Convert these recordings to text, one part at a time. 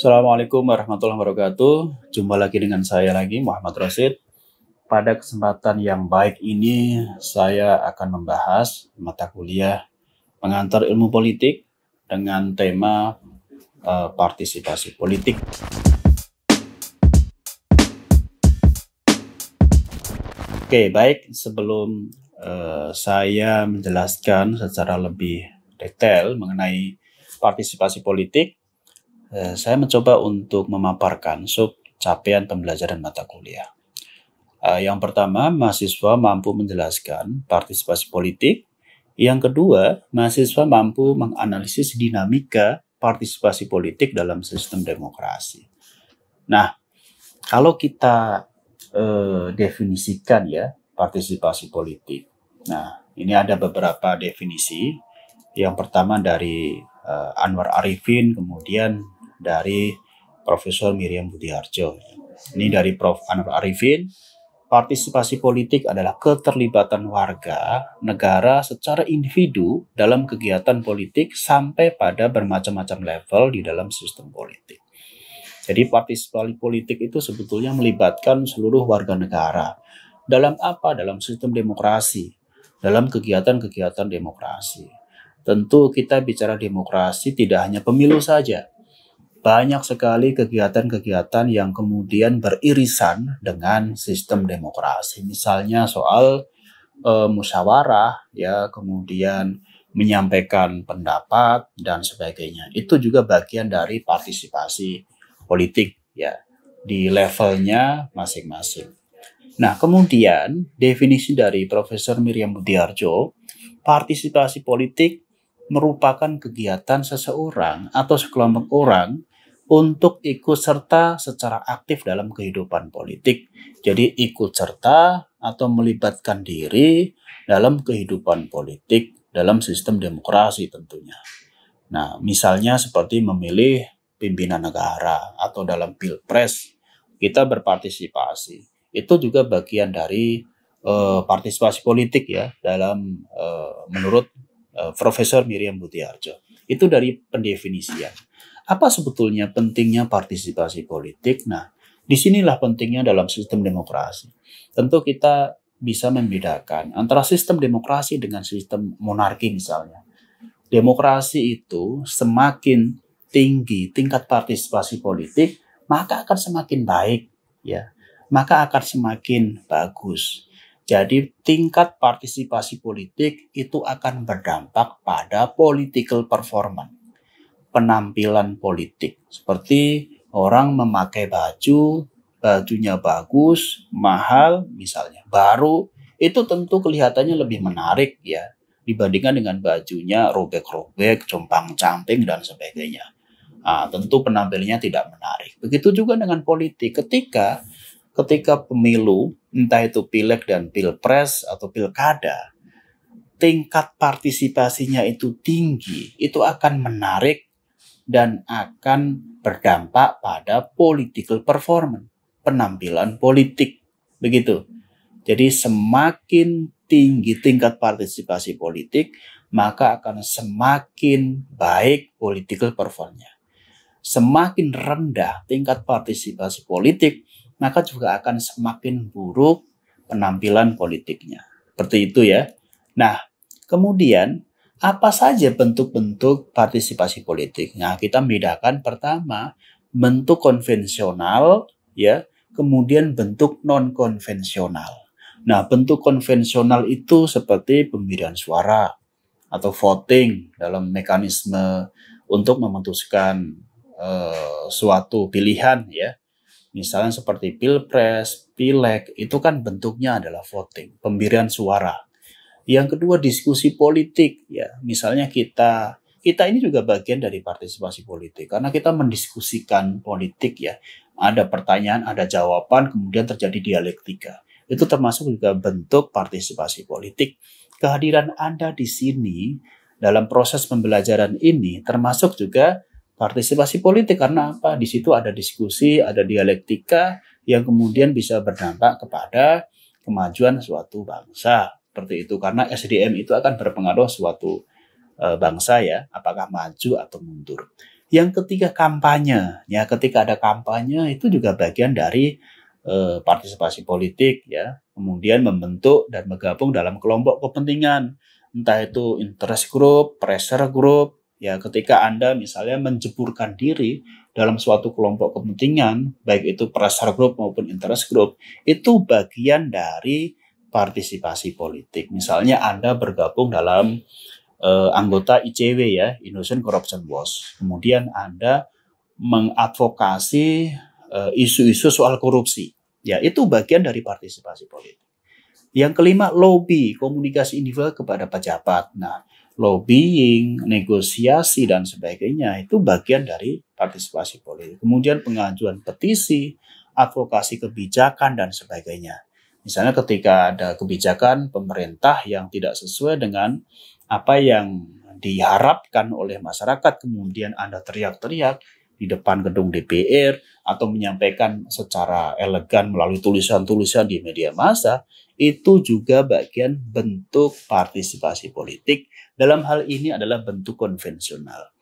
Assalamualaikum warahmatullahi wabarakatuh. Jumpa lagi dengan saya lagi Muhammad Rosid. Pada kesempatan yang baik ini saya akan membahas mata kuliah pengantar ilmu politik dengan tema uh, partisipasi politik. Oke, baik sebelum uh, saya menjelaskan secara lebih detail mengenai partisipasi politik Eh, saya mencoba untuk memaparkan sub capaian pembelajaran mata kuliah. Eh, yang pertama, mahasiswa mampu menjelaskan partisipasi politik. Yang kedua, mahasiswa mampu menganalisis dinamika partisipasi politik dalam sistem demokrasi. Nah, kalau kita eh, definisikan ya partisipasi politik. Nah, ini ada beberapa definisi. Yang pertama dari eh, Anwar Arifin, kemudian dari Profesor Miriam Budiharjo. Ini dari Prof. Anwar Arifin, partisipasi politik adalah keterlibatan warga negara secara individu dalam kegiatan politik sampai pada bermacam-macam level di dalam sistem politik. Jadi partisipasi politik itu sebetulnya melibatkan seluruh warga negara. Dalam apa? Dalam sistem demokrasi, dalam kegiatan-kegiatan demokrasi. Tentu kita bicara demokrasi tidak hanya pemilu saja, banyak sekali kegiatan-kegiatan yang kemudian beririsan dengan sistem demokrasi. Misalnya soal e, musyawarah ya, kemudian menyampaikan pendapat dan sebagainya. Itu juga bagian dari partisipasi politik ya di levelnya masing-masing. Nah, kemudian definisi dari Profesor Miriam Budiarjo, partisipasi politik merupakan kegiatan seseorang atau sekelompok orang untuk ikut serta secara aktif dalam kehidupan politik. Jadi ikut serta atau melibatkan diri dalam kehidupan politik dalam sistem demokrasi tentunya. Nah, misalnya seperti memilih pimpinan negara atau dalam pilpres kita berpartisipasi. Itu juga bagian dari uh, partisipasi politik ya dalam uh, menurut uh, Profesor Miriam Butiarjo. Itu dari pendefinisian apa sebetulnya pentingnya partisipasi politik? Nah, disinilah pentingnya dalam sistem demokrasi. Tentu kita bisa membedakan antara sistem demokrasi dengan sistem monarki misalnya. Demokrasi itu semakin tinggi tingkat partisipasi politik, maka akan semakin baik ya. Maka akan semakin bagus. Jadi tingkat partisipasi politik itu akan berdampak pada political performance penampilan politik. Seperti orang memakai baju, bajunya bagus, mahal misalnya, baru, itu tentu kelihatannya lebih menarik ya dibandingkan dengan bajunya robek-robek, compang-camping dan sebagainya. Nah, tentu penampilannya tidak menarik. Begitu juga dengan politik. Ketika ketika pemilu, entah itu pilek dan pilpres atau pilkada, tingkat partisipasinya itu tinggi, itu akan menarik dan akan berdampak pada political performance, penampilan politik. Begitu. Jadi semakin tinggi tingkat partisipasi politik, maka akan semakin baik political performance-nya. Semakin rendah tingkat partisipasi politik, maka juga akan semakin buruk penampilan politiknya. Seperti itu ya. Nah, kemudian apa saja bentuk-bentuk partisipasi politik? Nah, kita membedakan pertama bentuk konvensional ya, kemudian bentuk non konvensional. Nah, bentuk konvensional itu seperti pemilihan suara atau voting dalam mekanisme untuk memutuskan eh, suatu pilihan ya. Misalnya seperti pilpres, pileg itu kan bentuknya adalah voting, pemberian suara. Yang kedua diskusi politik ya, misalnya kita kita ini juga bagian dari partisipasi politik karena kita mendiskusikan politik ya. Ada pertanyaan, ada jawaban, kemudian terjadi dialektika. Itu termasuk juga bentuk partisipasi politik. Kehadiran Anda di sini dalam proses pembelajaran ini termasuk juga partisipasi politik karena apa? Di situ ada diskusi, ada dialektika yang kemudian bisa berdampak kepada kemajuan suatu bangsa seperti itu karena SDM itu akan berpengaruh suatu e, bangsa ya, apakah maju atau mundur. Yang ketiga kampanye, ya ketika ada kampanye itu juga bagian dari e, partisipasi politik ya, kemudian membentuk dan bergabung dalam kelompok kepentingan, entah itu interest group, pressure group, ya ketika Anda misalnya menjeburkan diri dalam suatu kelompok kepentingan, baik itu pressure group maupun interest group, itu bagian dari partisipasi politik. Misalnya Anda bergabung dalam uh, anggota ICW ya, Innocent Corruption Watch. Kemudian Anda mengadvokasi isu eh, isu-isu soal korupsi. Ya, itu bagian dari partisipasi politik. Yang kelima, lobby, komunikasi individual kepada pejabat. Nah, lobbying, negosiasi, dan sebagainya itu bagian dari partisipasi politik. Kemudian pengajuan petisi, advokasi kebijakan, dan sebagainya. Misalnya ketika ada kebijakan pemerintah yang tidak sesuai dengan apa yang diharapkan oleh masyarakat, kemudian Anda teriak-teriak di depan gedung DPR atau menyampaikan secara elegan melalui tulisan-tulisan di media massa, itu juga bagian bentuk partisipasi politik. Dalam hal ini adalah bentuk konvensional.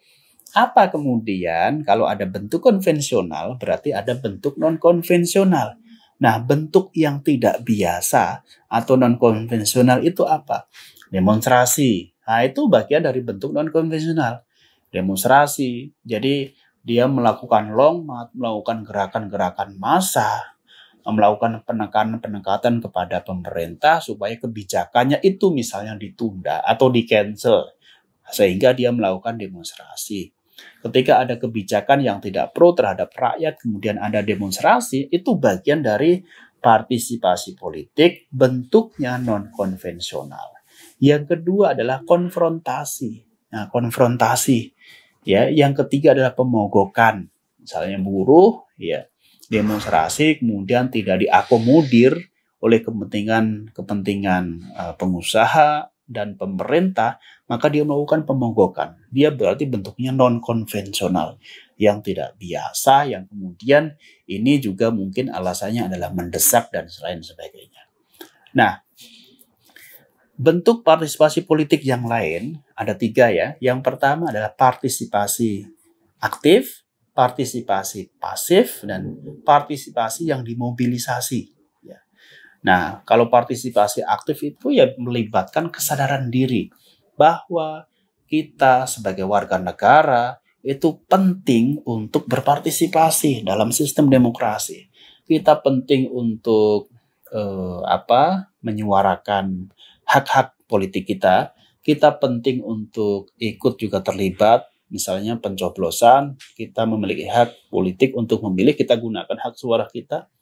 Apa kemudian kalau ada bentuk konvensional berarti ada bentuk non konvensional. Nah, bentuk yang tidak biasa atau non konvensional itu apa? Demonstrasi. Nah, itu bagian dari bentuk non konvensional. Demonstrasi. Jadi dia melakukan long melakukan gerakan-gerakan massa, melakukan penekanan-penekatan kepada pemerintah supaya kebijakannya itu misalnya ditunda atau di cancel sehingga dia melakukan demonstrasi. Ketika ada kebijakan yang tidak pro terhadap rakyat, kemudian ada demonstrasi, itu bagian dari partisipasi politik, bentuknya non-konvensional. Yang kedua adalah konfrontasi. Nah, konfrontasi. Ya, yang ketiga adalah pemogokan. Misalnya buruh, ya, demonstrasi kemudian tidak diakomodir oleh kepentingan-kepentingan eh, pengusaha dan pemerintah, maka dia melakukan pemogokan. Dia berarti bentuknya non-konvensional, yang tidak biasa, yang kemudian ini juga mungkin alasannya adalah mendesak dan selain sebagainya. Nah, bentuk partisipasi politik yang lain ada tiga ya. Yang pertama adalah partisipasi aktif, partisipasi pasif, dan partisipasi yang dimobilisasi. Nah, kalau partisipasi aktif itu ya melibatkan kesadaran diri bahwa kita sebagai warga negara itu penting untuk berpartisipasi dalam sistem demokrasi. Kita penting untuk eh, apa? menyuarakan hak-hak politik kita. Kita penting untuk ikut juga terlibat misalnya pencoblosan, kita memiliki hak politik untuk memilih, kita gunakan hak suara kita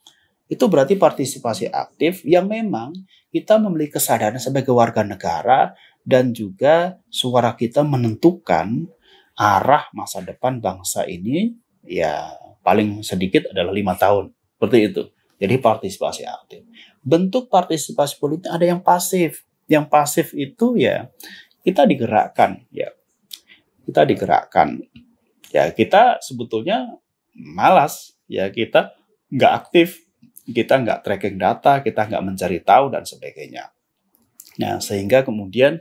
itu berarti partisipasi aktif yang memang kita memiliki kesadaran sebagai warga negara dan juga suara kita menentukan arah masa depan bangsa ini ya paling sedikit adalah lima tahun seperti itu jadi partisipasi aktif bentuk partisipasi politik ada yang pasif yang pasif itu ya kita digerakkan ya kita digerakkan ya kita sebetulnya malas ya kita nggak aktif kita nggak tracking data, kita nggak mencari tahu dan sebagainya. Nah, sehingga kemudian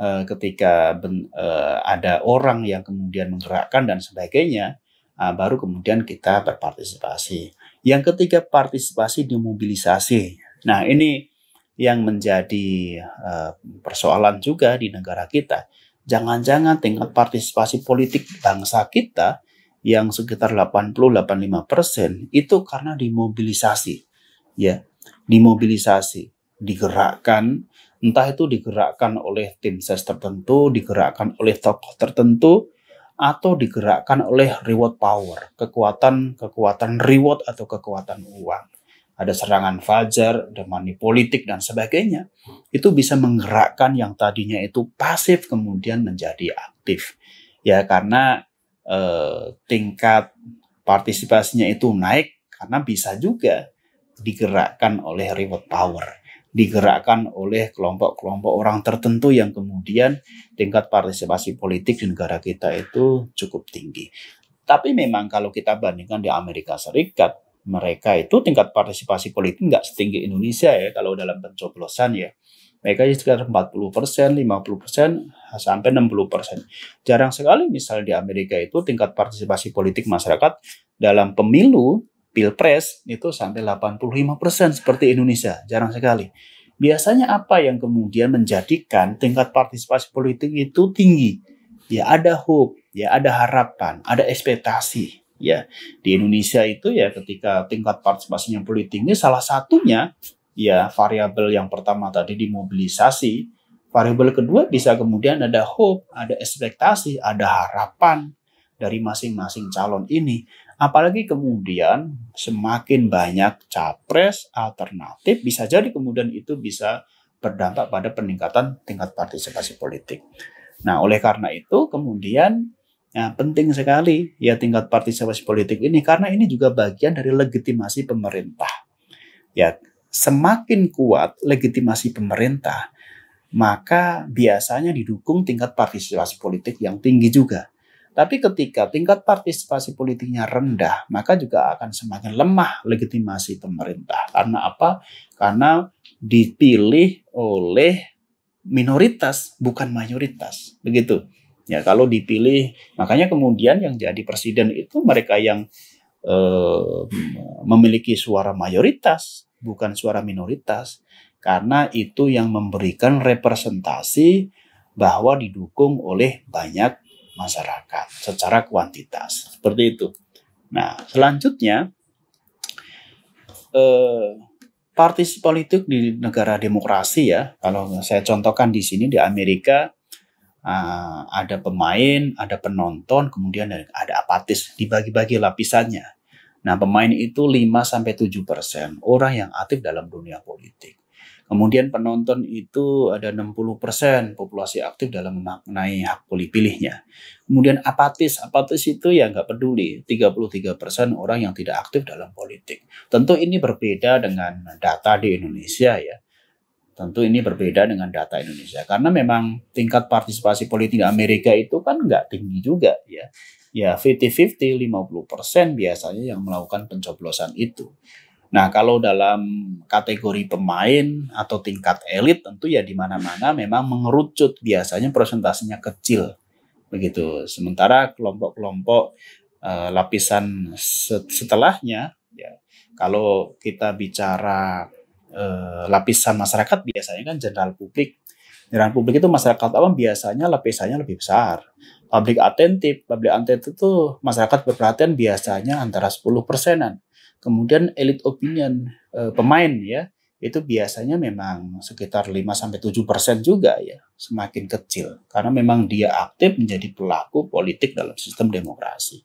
eh, ketika eh, ada orang yang kemudian menggerakkan dan sebagainya, eh, baru kemudian kita berpartisipasi. Yang ketiga partisipasi dimobilisasi. Nah, ini yang menjadi persoalan juga di negara kita. Jangan-jangan tingkat partisipasi politik bangsa kita yang sekitar 80-85 persen itu karena dimobilisasi ya dimobilisasi digerakkan entah itu digerakkan oleh tim ses tertentu digerakkan oleh tokoh tertentu atau digerakkan oleh reward power kekuatan kekuatan reward atau kekuatan uang ada serangan fajar ada money politik dan sebagainya itu bisa menggerakkan yang tadinya itu pasif kemudian menjadi aktif ya karena eh, tingkat partisipasinya itu naik karena bisa juga digerakkan oleh reward power, digerakkan oleh kelompok-kelompok orang tertentu yang kemudian tingkat partisipasi politik di negara kita itu cukup tinggi. Tapi memang kalau kita bandingkan di Amerika Serikat, mereka itu tingkat partisipasi politik nggak setinggi Indonesia ya kalau dalam pencoblosan ya. Mereka sekitar 40 persen, 50 persen, sampai 60 persen. Jarang sekali misalnya di Amerika itu tingkat partisipasi politik masyarakat dalam pemilu pilpres itu sampai 85% seperti Indonesia, jarang sekali. Biasanya apa yang kemudian menjadikan tingkat partisipasi politik itu tinggi? Ya ada hope, ya ada harapan, ada ekspektasi. Ya, di Indonesia itu ya ketika tingkat partisipasinya politik ini salah satunya ya variabel yang pertama tadi dimobilisasi, variabel kedua bisa kemudian ada hope, ada ekspektasi, ada harapan dari masing-masing calon ini. Apalagi kemudian semakin banyak capres alternatif bisa jadi kemudian itu bisa berdampak pada peningkatan tingkat partisipasi politik. Nah, oleh karena itu kemudian ya, penting sekali ya tingkat partisipasi politik ini karena ini juga bagian dari legitimasi pemerintah. Ya, semakin kuat legitimasi pemerintah, maka biasanya didukung tingkat partisipasi politik yang tinggi juga. Tapi ketika tingkat partisipasi politiknya rendah, maka juga akan semakin lemah legitimasi pemerintah. Karena apa? Karena dipilih oleh minoritas, bukan mayoritas. Begitu. Ya, kalau dipilih, makanya kemudian yang jadi presiden itu mereka yang eh, memiliki suara mayoritas, bukan suara minoritas. Karena itu yang memberikan representasi bahwa didukung oleh banyak masyarakat secara kuantitas seperti itu. Nah, selanjutnya eh, partisi politik di negara demokrasi ya. Kalau saya contohkan di sini di Amerika eh, ada pemain, ada penonton, kemudian ada apatis dibagi-bagi lapisannya. Nah, pemain itu 5 sampai 7% orang yang aktif dalam dunia politik. Kemudian penonton itu ada 60% populasi aktif dalam memaknai hak pilih pilihnya. Kemudian apatis, apatis itu ya nggak peduli, 33% orang yang tidak aktif dalam politik. Tentu ini berbeda dengan data di Indonesia ya. Tentu ini berbeda dengan data Indonesia karena memang tingkat partisipasi politik di Amerika itu kan nggak tinggi juga ya. Ya 50-50, 50%, -50 biasanya yang melakukan pencoblosan itu. Nah, kalau dalam kategori pemain atau tingkat elit tentu ya di mana-mana memang mengerucut biasanya persentasenya kecil. Begitu. Sementara kelompok-kelompok uh, lapisan setelahnya ya kalau kita bicara uh, lapisan masyarakat biasanya kan jenderal publik. General publik itu masyarakat awam biasanya lapisannya lebih besar. Public attentive, public attentive itu masyarakat berperhatian biasanya antara 10 persenan Kemudian elite opinion uh, pemain ya itu biasanya memang sekitar 5 sampai 7 persen juga ya semakin kecil karena memang dia aktif menjadi pelaku politik dalam sistem demokrasi.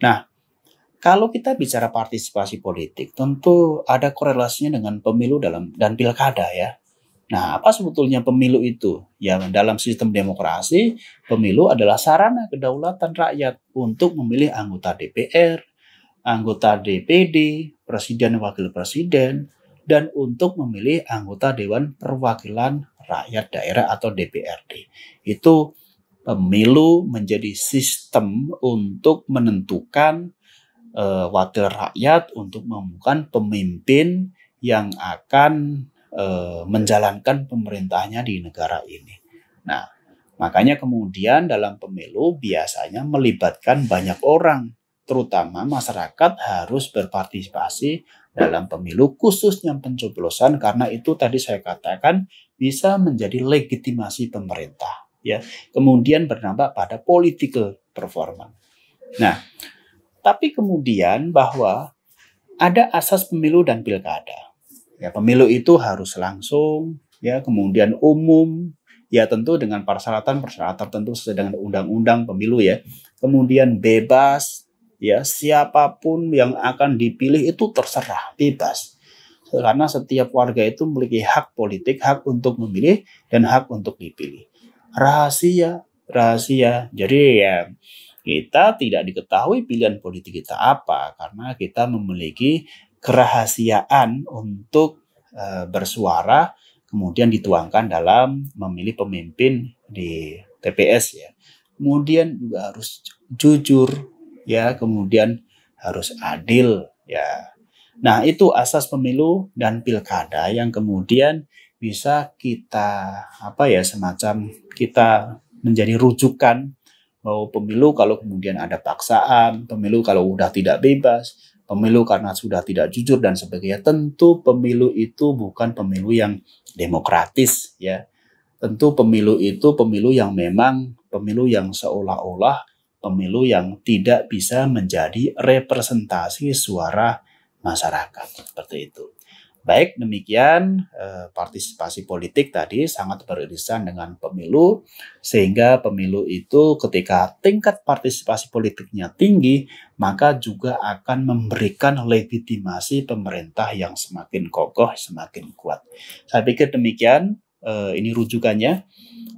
Nah, kalau kita bicara partisipasi politik, tentu ada korelasinya dengan pemilu dalam dan pilkada ya. Nah, apa sebetulnya pemilu itu? Ya, dalam sistem demokrasi, pemilu adalah sarana kedaulatan rakyat untuk memilih anggota DPR, anggota DPD, presiden wakil presiden, dan untuk memilih anggota Dewan Perwakilan Rakyat Daerah atau DPRD. Itu pemilu menjadi sistem untuk menentukan uh, wakil rakyat untuk menemukan pemimpin yang akan uh, menjalankan pemerintahnya di negara ini. Nah, makanya kemudian dalam pemilu biasanya melibatkan banyak orang terutama masyarakat harus berpartisipasi dalam pemilu khususnya pencoblosan karena itu tadi saya katakan bisa menjadi legitimasi pemerintah ya kemudian berdampak pada political performance. Nah, tapi kemudian bahwa ada asas pemilu dan pilkada. Ya, pemilu itu harus langsung ya kemudian umum ya tentu dengan persyaratan persyaratan tertentu sesuai dengan undang-undang pemilu ya. Kemudian bebas ya siapapun yang akan dipilih itu terserah bebas karena setiap warga itu memiliki hak politik hak untuk memilih dan hak untuk dipilih rahasia rahasia jadi ya kita tidak diketahui pilihan politik kita apa karena kita memiliki kerahasiaan untuk e, bersuara kemudian dituangkan dalam memilih pemimpin di TPS ya kemudian juga harus jujur ya kemudian harus adil ya. Nah, itu asas pemilu dan pilkada yang kemudian bisa kita apa ya semacam kita menjadi rujukan bahwa pemilu kalau kemudian ada paksaan, pemilu kalau sudah tidak bebas, pemilu karena sudah tidak jujur dan sebagainya. Tentu pemilu itu bukan pemilu yang demokratis ya. Tentu pemilu itu pemilu yang memang pemilu yang seolah-olah pemilu yang tidak bisa menjadi representasi suara masyarakat seperti itu. Baik, demikian eh, partisipasi politik tadi sangat beririsan dengan pemilu, sehingga pemilu itu ketika tingkat partisipasi politiknya tinggi, maka juga akan memberikan legitimasi pemerintah yang semakin kokoh, semakin kuat. Saya pikir demikian, eh, ini rujukannya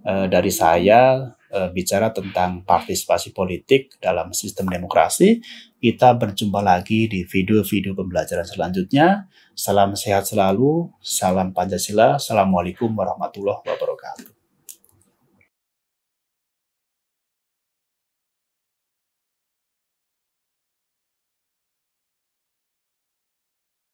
eh, dari saya Eh, bicara tentang partisipasi politik dalam sistem demokrasi. Kita berjumpa lagi di video-video pembelajaran selanjutnya. Salam sehat selalu, salam Pancasila, Assalamualaikum warahmatullahi wabarakatuh.